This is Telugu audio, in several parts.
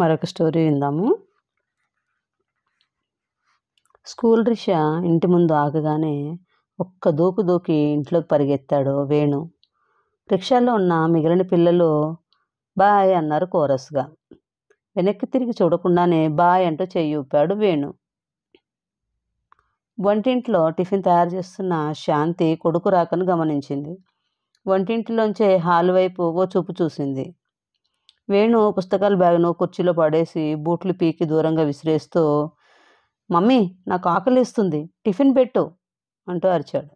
మరొక స్టోరీ విందాము స్కూల్ రిక్షా ఇంటి ముందు ఆగగానే ఒక్క దూకు దూకి ఇంట్లోకి పరిగెత్తాడు వేణు రిక్షాలో ఉన్న మిగిలిన పిల్లలు బాయ్ అన్నారు కోరస్గా వెనక్కి తిరిగి చూడకుండానే బాయ్ అంటూ చేయూపాడు ఊపాడు వేణు వంటింట్లో టిఫిన్ తయారు చేస్తున్న శాంతి కొడుకు రాకను గమనించింది వంటింటిలోంచే హాల్ వైపు ఓ చూపు చూసింది వేణు పుస్తకాల బ్యాగ్ను కుర్చీలో పడేసి బూట్లు పీకి దూరంగా విసిరేస్తూ మమ్మీ నాకు ఆకలిస్తుంది టిఫిన్ పెట్టు అంటూ అరిచాడు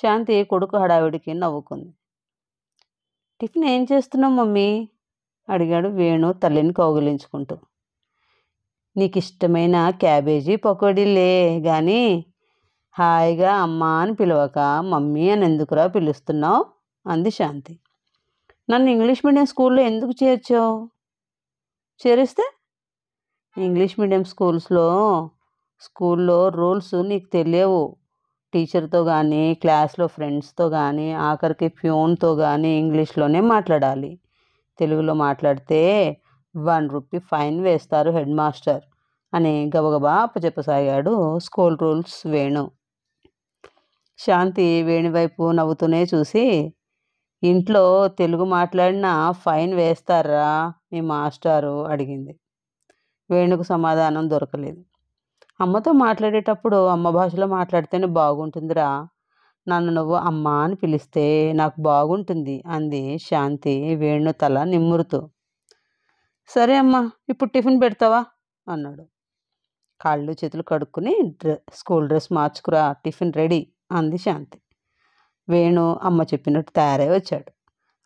శాంతి కొడుకు హడావిడికి నవ్వుకుంది టిఫిన్ ఏం చేస్తున్నావు మమ్మీ అడిగాడు వేణు తల్లిని కౌగులించుకుంటూ నీకు ఇష్టమైన క్యాబేజీ పకోడీలే కానీ హాయిగా అమ్మ అని పిలవక మమ్మీ అని ఎందుకురా పిలుస్తున్నావు అంది శాంతి నన్ను ఇంగ్లీష్ మీడియం స్కూల్లో ఎందుకు చేర్చావు చేరిస్తే ఇంగ్లీష్ మీడియం స్కూల్స్లో స్కూల్లో రూల్స్ నీకు తెలియవు టీచర్తో కానీ క్లాస్లో ఫ్రెండ్స్తో కానీ ఆఖరికి ప్యూన్తో కానీ ఇంగ్లీష్లోనే మాట్లాడాలి తెలుగులో మాట్లాడితే వన్ రూపీ ఫైన్ వేస్తారు హెడ్ మాస్టర్ అని గబగబా అప్పచెప్పసాగాడు స్కూల్ రూల్స్ వేణు శాంతి వేణువైపు నవ్వుతూనే చూసి ఇంట్లో తెలుగు మాట్లాడినా ఫైన్ వేస్తారా మీ మాస్టారు అడిగింది వేణుకు సమాధానం దొరకలేదు అమ్మతో మాట్లాడేటప్పుడు అమ్మ భాషలో మాట్లాడితేనే బాగుంటుందిరా నన్ను నువ్వు అమ్మ అని పిలిస్తే నాకు బాగుంటుంది అంది శాంతి వేణు తల నిమ్మురుతూ సరే అమ్మా ఇప్పుడు టిఫిన్ పెడతావా అన్నాడు కాళ్ళు చేతులు కడుక్కుని స్కూల్ డ్రెస్ మార్చుకురా టిఫిన్ రెడీ అంది శాంతి వేణు అమ్మ చెప్పినట్టు తయారై వచ్చాడు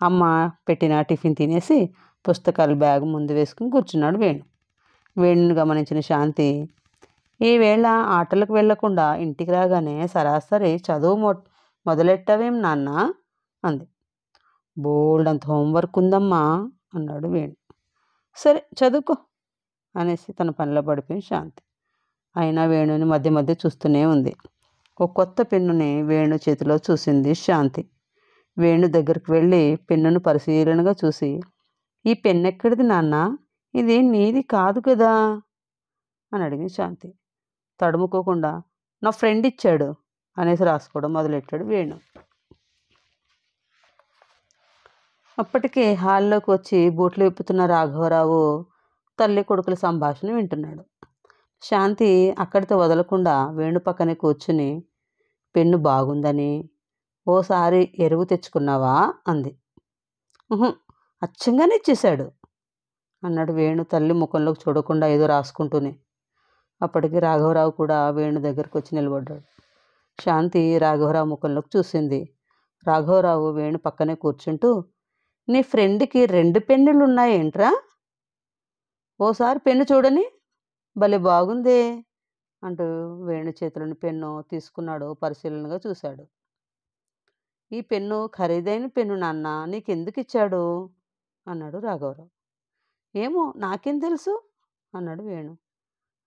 అమ్మ పెట్టిన టిఫిన్ తినేసి పుస్తకాలు బ్యాగ్ ముందు వేసుకుని కూర్చున్నాడు వేణు వేణుని గమనించిన శాంతి ఈవేళ ఆటలకు వెళ్లకుండా ఇంటికి రాగానే సరాసరి చదువు మొ మొదలెట్టవేం నాన్న అంది బోల్డ్ అంత హోంవర్క్ ఉందమ్మా అన్నాడు వేణు సరే చదువుకో అనేసి తన పనిలో పడిపోయింది శాంతి అయినా వేణుని మధ్య మధ్య చూస్తూనే ఉంది ఒక కొత్త పెన్నుని వేణు చేతిలో చూసింది శాంతి వేణు దగ్గరికి వెళ్ళి పెన్నును పరిశీలనగా చూసి ఈ పెన్ను ఎక్కడిది నాన్న ఇది నీది కాదు కదా అని అడిగింది శాంతి తడుముకోకుండా నా ఫ్రెండ్ ఇచ్చాడు అనేసి రాసుకోవడం మొదలెట్టాడు వేణు అప్పటికే హాల్లోకి వచ్చి బూట్లు విప్పుతున్న రాఘవరావు తల్లి కొడుకుల సంభాషణ వింటున్నాడు శాంతి అక్కడితో వదలకుండా వేణు పక్కనే కూర్చుని పెన్ను బాగుందని ఓసారి ఎరువు తెచ్చుకున్నావా అంది అచ్చంగానే ఇచ్చేశాడు అన్నాడు వేణు తల్లి ముఖంలోకి చూడకుండా ఏదో రాసుకుంటూనే అప్పటికి రాఘవరావు కూడా వేణు దగ్గరకు వచ్చి నిలబడ్డాడు శాంతి రాఘవరావు ముఖంలోకి చూసింది రాఘవరావు వేణు పక్కనే కూర్చుంటూ నీ ఫ్రెండ్కి రెండు పెన్నులు ఉన్నాయేంట్రా ఓసారి పెన్ను చూడని భలే బాగుందే అంటూ వేణు చేతులను పెన్ను తీసుకున్నాడు పరిశీలనగా చూశాడు ఈ పెన్ను ఖరీదైన పెన్ను నాన్న నీకెందుకు ఇచ్చాడు అన్నాడు రాఘవరావు ఏమో నాకేం తెలుసు అన్నాడు వేణు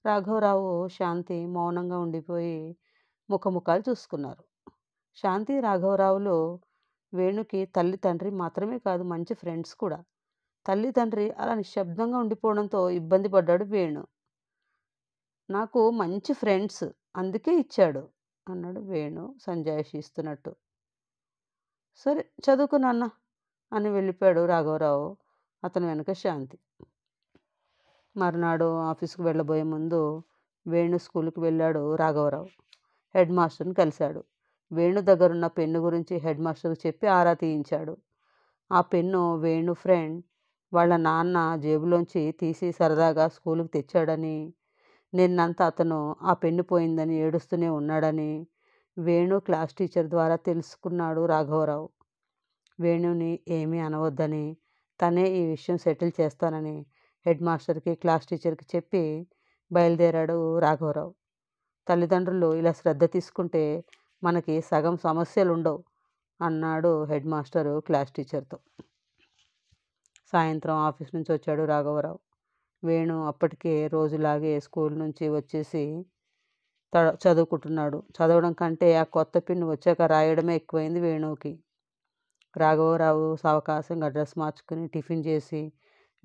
రాఘవరావు శాంతి మౌనంగా ఉండిపోయి ముఖముఖాలు చూసుకున్నారు శాంతి రాఘవరావులో వేణుకి తల్లి తండ్రి మాత్రమే కాదు మంచి ఫ్రెండ్స్ కూడా తల్లి తండ్రి అలా నిశ్శబ్దంగా ఉండిపోవడంతో ఇబ్బంది పడ్డాడు వేణు నాకు మంచి ఫ్రెండ్స్ అందుకే ఇచ్చాడు అన్నాడు వేణు సంజాయిషిస్తున్నట్టు సరే చదువుకు నాన్న అని వెళ్ళిపోయాడు రాఘవరావు అతని వెనుక శాంతి మరునాడు ఆఫీస్కి వెళ్ళబోయే ముందు వేణు స్కూల్కి వెళ్ళాడు రాఘవరావు హెడ్ మాస్టర్ని కలిశాడు వేణు దగ్గరున్న పెన్ను గురించి హెడ్ మాస్టర్కి చెప్పి ఆరా తీయించాడు ఆ పెన్ను వేణు ఫ్రెండ్ వాళ్ళ నాన్న జేబులోంచి తీసి సరదాగా స్కూల్కి తెచ్చాడని నిన్నంతా అతను ఆ పెన్ను పోయిందని ఏడుస్తూనే ఉన్నాడని వేణు క్లాస్ టీచర్ ద్వారా తెలుసుకున్నాడు రాఘవరావు వేణుని ఏమీ అనవద్దని తనే ఈ విషయం సెటిల్ చేస్తానని హెడ్ మాస్టర్కి క్లాస్ టీచర్కి చెప్పి బయలుదేరాడు రాఘవరావు తల్లిదండ్రులు ఇలా శ్రద్ధ తీసుకుంటే మనకి సగం సమస్యలు ఉండవు అన్నాడు హెడ్ మాస్టరు క్లాస్ టీచర్తో సాయంత్రం ఆఫీస్ నుంచి వచ్చాడు రాఘవరావు వేణు అప్పటికే రోజులాగే స్కూల్ నుంచి వచ్చేసి చదువుకుంటున్నాడు చదవడం కంటే ఆ కొత్త పిన్ వచ్చాక రాయడమే ఎక్కువైంది వేణువుకి రాఘవరావు సవకాశంగా డ్రెస్ మార్చుకుని టిఫిన్ చేసి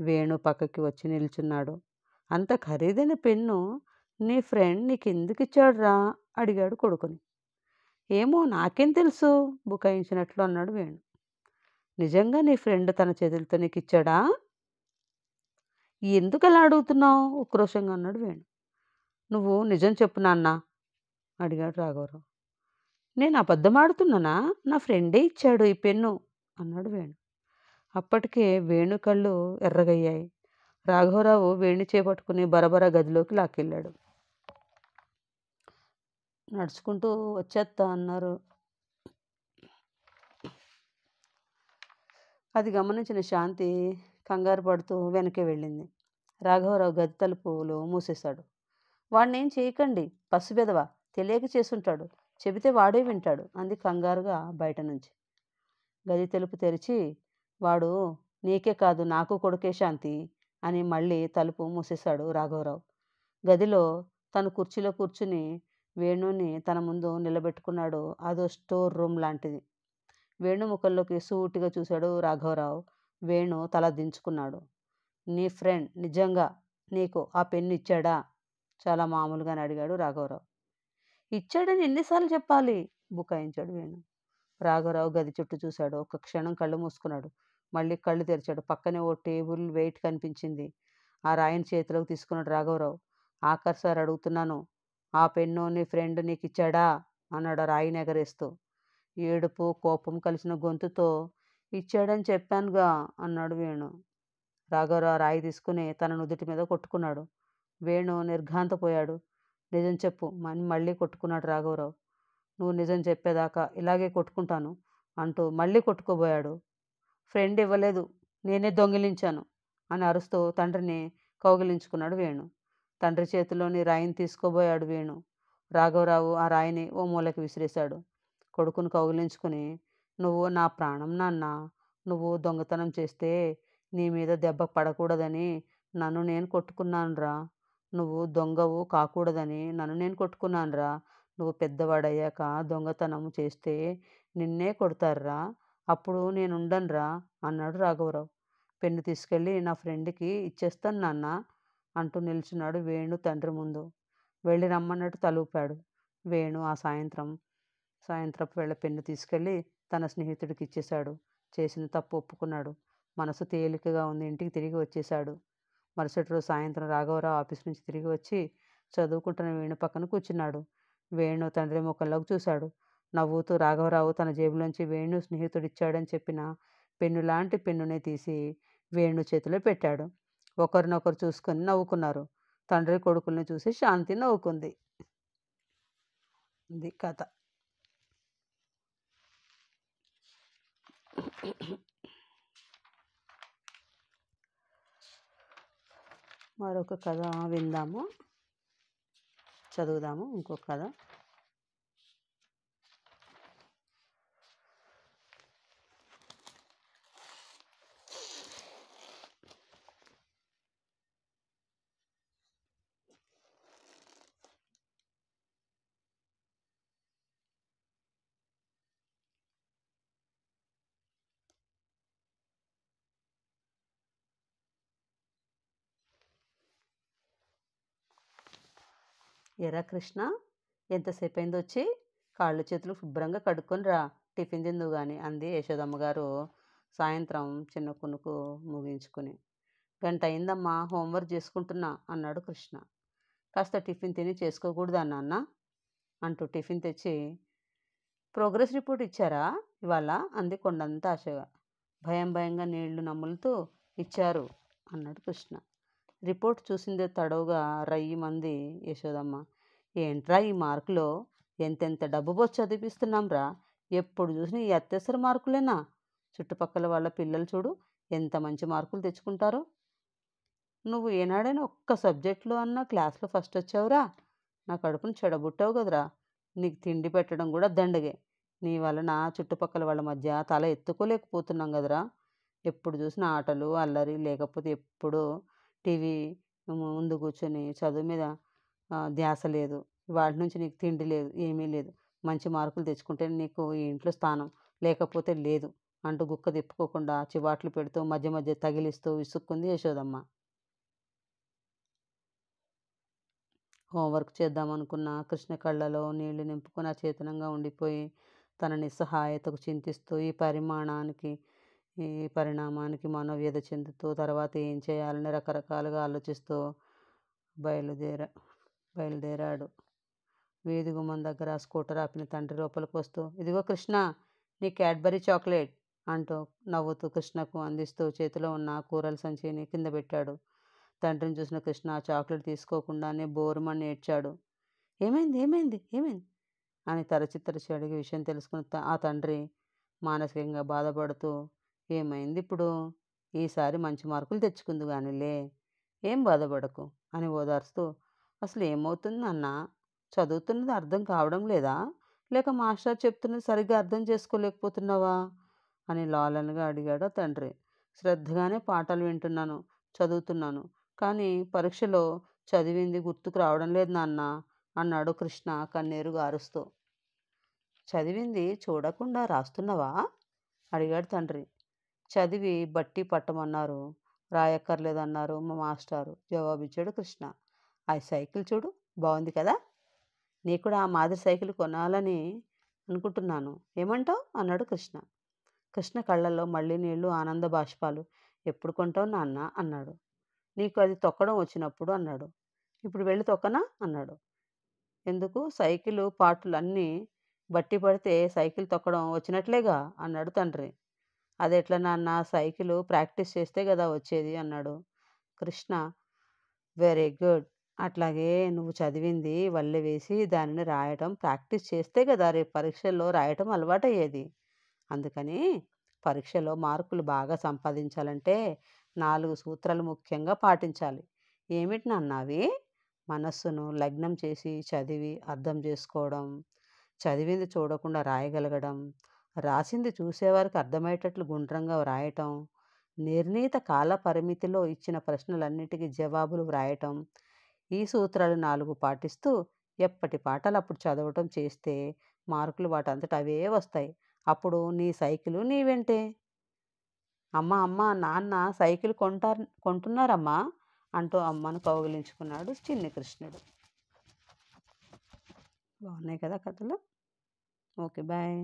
వేణు పక్కకి వచ్చి నిల్చున్నాడు అంత ఖరీదైన పెన్ను నీ ఫ్రెండ్ నీకు ఎందుకు రా అడిగాడు కొడుకుని ఏమో నాకేం తెలుసు బుకాయించినట్లు అన్నాడు వేణు నిజంగా నీ ఫ్రెండ్ తన చేతులతో నీకు ఇచ్చాడా ఎందుకు ఎలా అడుగుతున్నావు ఉక్రోషంగా అన్నాడు వేణు నువ్వు నిజం చెప్పు నాన్న అడిగాడు రాఘవరావు నేను అబద్ధం ఆడుతున్నానా నా ఫ్రెండే ఇచ్చాడు ఈ పెన్ను అన్నాడు వేణు అప్పటికే వేణు కళ్ళు ఎర్రగయ్యాయి రాఘవరావు వేణు చేపట్టుకుని బరబర గదిలోకి లాక్కెళ్ళాడు నడుచుకుంటూ వచ్చేస్తా అన్నారు అది గమనించిన శాంతి కంగారు పడుతూ వెనక్కి వెళ్ళింది రాఘవరావు గది తలుపులు మూసేశాడు ఏం చేయకండి పసిబెదవా తెలియక చేసుంటాడు చెబితే వాడే వింటాడు అంది కంగారుగా బయట నుంచి గది తలుపు తెరిచి వాడు నీకే కాదు నాకు కొడుకే శాంతి అని మళ్ళీ తలుపు మూసేశాడు రాఘవరావు గదిలో తను కుర్చీలో కూర్చుని వేణుని తన ముందు నిలబెట్టుకున్నాడు అదో స్టోర్ రూమ్ లాంటిది వేణు ముఖంలోకి సూటిగా చూశాడు రాఘవరావు వేణు తల దించుకున్నాడు నీ ఫ్రెండ్ నిజంగా నీకు ఆ పెన్ను ఇచ్చాడా చాలా అని అడిగాడు రాఘవరావు ఇచ్చాడని ఎన్నిసార్లు చెప్పాలి బుకాయించాడు వేణు రాఘవరావు గది చుట్టూ చూశాడు ఒక క్షణం కళ్ళు మూసుకున్నాడు మళ్ళీ కళ్ళు తెరిచాడు పక్కనే ఓ టేబుల్ వెయిట్ కనిపించింది ఆ రాయిని చేతిలోకి తీసుకున్నాడు రాఘవరావు ఆకర్ సార్ అడుగుతున్నాను ఆ పెన్ను నీ ఫ్రెండ్ నీకు ఇచ్చాడా అన్నాడు రాయిని ఎగరేస్తూ ఏడుపు కోపం కలిసిన గొంతుతో ఇచ్చాడని చెప్పానుగా అన్నాడు వేణు రాఘవరావు రాయి తీసుకుని తన నుదుటి మీద కొట్టుకున్నాడు వేణు నిర్ఘాంతపోయాడు నిజం చెప్పు అని మళ్ళీ కొట్టుకున్నాడు రాఘవరావు నువ్వు నిజం చెప్పేదాకా ఇలాగే కొట్టుకుంటాను అంటూ మళ్ళీ కొట్టుకోబోయాడు ఫ్రెండ్ ఇవ్వలేదు నేనే దొంగిలించాను అని అరుస్తూ తండ్రిని కౌగిలించుకున్నాడు వేణు తండ్రి చేతిలోని రాయిని తీసుకోబోయాడు వేణు రాఘవరావు ఆ రాయిని ఓ మూలకి విసిరేశాడు కొడుకును కౌగిలించుకుని నువ్వు నా ప్రాణం నాన్న నువ్వు దొంగతనం చేస్తే నీ మీద దెబ్బ పడకూడదని నన్ను నేను కొట్టుకున్నానురా నువ్వు దొంగవు కాకూడదని నన్ను నేను కొట్టుకున్నానురా నువ్వు పెద్దవాడయ్యాక దొంగతనం చేస్తే నిన్నే కొడతారురా అప్పుడు నేను ఉండనురా అన్నాడు రాఘవరావు పెన్ను తీసుకెళ్ళి నా ఫ్రెండ్కి ఇచ్చేస్తాను నాన్న అంటూ నిల్చున్నాడు వేణు తండ్రి ముందు వెళ్ళి రమ్మన్నట్టు తలూపాడు వేణు ఆ సాయంత్రం సాయంత్రపు వేళ పెన్ను తీసుకెళ్ళి తన స్నేహితుడికి ఇచ్చేశాడు చేసిన తప్పు ఒప్పుకున్నాడు మనసు తేలికగా ఉంది ఇంటికి తిరిగి వచ్చేశాడు మరుసటి రోజు సాయంత్రం రాఘవరావు ఆఫీస్ నుంచి తిరిగి వచ్చి చదువుకుంటున్న వేణు పక్కన కూర్చున్నాడు వేణు తండ్రి ముఖంలోకి చూశాడు నవ్వుతూ రాఘవరావు తన జేబులోంచి వేణు స్నేహితుడిచ్చాడని చెప్పిన పెన్ను లాంటి పెన్నునే తీసి వేణు చేతిలో పెట్టాడు ఒకరినొకరు చూసుకొని నవ్వుకున్నారు తండ్రి కొడుకుల్ని చూసి శాంతి నవ్వుకుంది ఇది కథ మరొక కథ విందాము చదువుదాము ఇంకొక కథ ఎరా కృష్ణ ఎంతసేపు అయింది వచ్చి కాళ్ళు చేతులు శుభ్రంగా కడుక్కొని రా టిఫిన్ తిందు కానీ అంది యశోదమ్మ గారు సాయంత్రం చిన్న కొనుకు ముగించుకుని గంట అయిందమ్మా హోంవర్క్ చేసుకుంటున్నా అన్నాడు కృష్ణ కాస్త టిఫిన్ తిని చేసుకోకూడదు నాన్న అంటూ టిఫిన్ తెచ్చి ప్రోగ్రెస్ రిపోర్ట్ ఇచ్చారా ఇవాళ అంది కొండంత ఆశగా భయం భయంగా నీళ్లు నమ్ములుతూ ఇచ్చారు అన్నాడు కృష్ణ రిపోర్ట్ చూసిందే తడవుగా రయ్యి మంది యశోదమ్మ ఏంట్రా ఈ మార్కులో ఎంతెంత డబ్బు పోసి చదివిస్తున్నాంరా ఎప్పుడు చూసినా ఈ అత్యవసర మార్కులేనా చుట్టుపక్కల వాళ్ళ పిల్లలు చూడు ఎంత మంచి మార్కులు తెచ్చుకుంటారో నువ్వు ఏనాడైనా ఒక్క సబ్జెక్టులో అన్న క్లాస్లో ఫస్ట్ వచ్చావురా నా కడుపును చెడబుట్టావు కదరా నీకు తిండి పెట్టడం కూడా దండగే నీ వలన చుట్టుపక్కల వాళ్ళ మధ్య తల ఎత్తుకోలేకపోతున్నాం కదరా ఎప్పుడు చూసిన ఆటలు అల్లరి లేకపోతే ఎప్పుడు టీవీ ముందు కూర్చొని చదువు మీద ధ్యాస లేదు వాటి నుంచి నీకు తిండి లేదు ఏమీ లేదు మంచి మార్కులు తెచ్చుకుంటే నీకు ఈ ఇంట్లో స్థానం లేకపోతే లేదు అంటూ గుక్క తిప్పుకోకుండా చివాట్లు పెడుతూ మధ్య మధ్య తగిలిస్తూ విసుక్కుంది యశోదమ్మ హోంవర్క్ చేద్దామనుకున్న కృష్ణ కళ్ళలో నీళ్లు నింపుకుని అచేతనంగా ఉండిపోయి తన నిస్సహాయతకు చింతిస్తూ ఈ పరిమాణానికి ఈ పరిణామానికి మనోవ్యధ చెందుతూ తర్వాత ఏం చేయాలని రకరకాలుగా ఆలోచిస్తూ బయలుదేరా బయలుదేరాడు వీధి గుమ్మం దగ్గర స్కూటర్ ఆపిన తండ్రి లోపలికి వస్తూ ఇదిగో కృష్ణ నీ క్యాడ్బరీ చాక్లెట్ అంటూ నవ్వుతూ కృష్ణకు అందిస్తూ చేతిలో ఉన్న కూరల సంచిని కింద పెట్టాడు తండ్రిని చూసిన కృష్ణ ఆ చాక్లెట్ తీసుకోకుండానే బోరుమని ఏడ్చాడు ఏమైంది ఏమైంది ఏమైంది అని తరచి తరచి అడిగి విషయం తెలుసుకున్న ఆ తండ్రి మానసికంగా బాధపడుతూ ఏమైంది ఇప్పుడు ఈసారి మంచి మార్కులు తెచ్చుకుంది కానీలే ఏం బాధపడకు అని ఓదార్స్తూ అసలు ఏమవుతుంది చదువుతున్నది అర్థం కావడం లేదా లేక మాస్టర్ చెప్తున్నది సరిగ్గా అర్థం చేసుకోలేకపోతున్నావా అని లాలన్గా అడిగాడు తండ్రి శ్రద్ధగానే పాఠాలు వింటున్నాను చదువుతున్నాను కానీ పరీక్షలో చదివింది గుర్తుకు రావడం లేదు నాన్న అన్నాడు కృష్ణ కన్నీరు గారుస్తూ చదివింది చూడకుండా రాస్తున్నావా అడిగాడు తండ్రి చదివి బట్టి పట్టమన్నారు రాయక్కర్లేదన్నారు మా మాస్టారు జవాబిచ్చాడు కృష్ణ ఆ సైకిల్ చూడు బాగుంది కదా నీ కూడా ఆ మాదిరి సైకిల్ కొనాలని అనుకుంటున్నాను ఏమంటావు అన్నాడు కృష్ణ కృష్ణ కళ్ళల్లో మళ్ళీ నీళ్లు ఆనంద బాష్పాలు ఎప్పుడు కొంటావు నాన్న అన్నాడు నీకు అది తొక్కడం వచ్చినప్పుడు అన్నాడు ఇప్పుడు వెళ్ళి తొక్కనా అన్నాడు ఎందుకు సైకిల్ పాటలు అన్నీ బట్టి పడితే సైకిల్ తొక్కడం వచ్చినట్లేగా అన్నాడు తండ్రి అది ఎట్లా నాన్న సైకిల్ ప్రాక్టీస్ చేస్తే కదా వచ్చేది అన్నాడు కృష్ణ వెరీ గుడ్ అట్లాగే నువ్వు చదివింది వల్లె వేసి దానిని రాయటం ప్రాక్టీస్ చేస్తే కదా రేపు పరీక్షల్లో రాయటం అలవాటయ్యేది అందుకని పరీక్షలో మార్కులు బాగా సంపాదించాలంటే నాలుగు సూత్రాలు ముఖ్యంగా పాటించాలి ఏమిటి అవి మనస్సును లగ్నం చేసి చదివి అర్థం చేసుకోవడం చదివింది చూడకుండా రాయగలగడం రాసింది చూసేవారికి అర్థమయ్యేటట్లు గుండ్రంగా వ్రాయటం నిర్ణీత కాల పరిమితిలో ఇచ్చిన ప్రశ్నలన్నిటికీ జవాబులు వ్రాయటం ఈ సూత్రాలు నాలుగు పాటిస్తూ ఎప్పటి పాటలు అప్పుడు చదవటం చేస్తే మార్కులు వాటంతట అవే వస్తాయి అప్పుడు నీ సైకిలు నీ వెంటే అమ్మ అమ్మ నాన్న సైకిల్ కొంటారు కొంటున్నారమ్మా అంటూ అమ్మను కౌగిలించుకున్నాడు చిన్ని కృష్ణుడు బాగున్నాయి కదా కథలు ఓకే బాయ్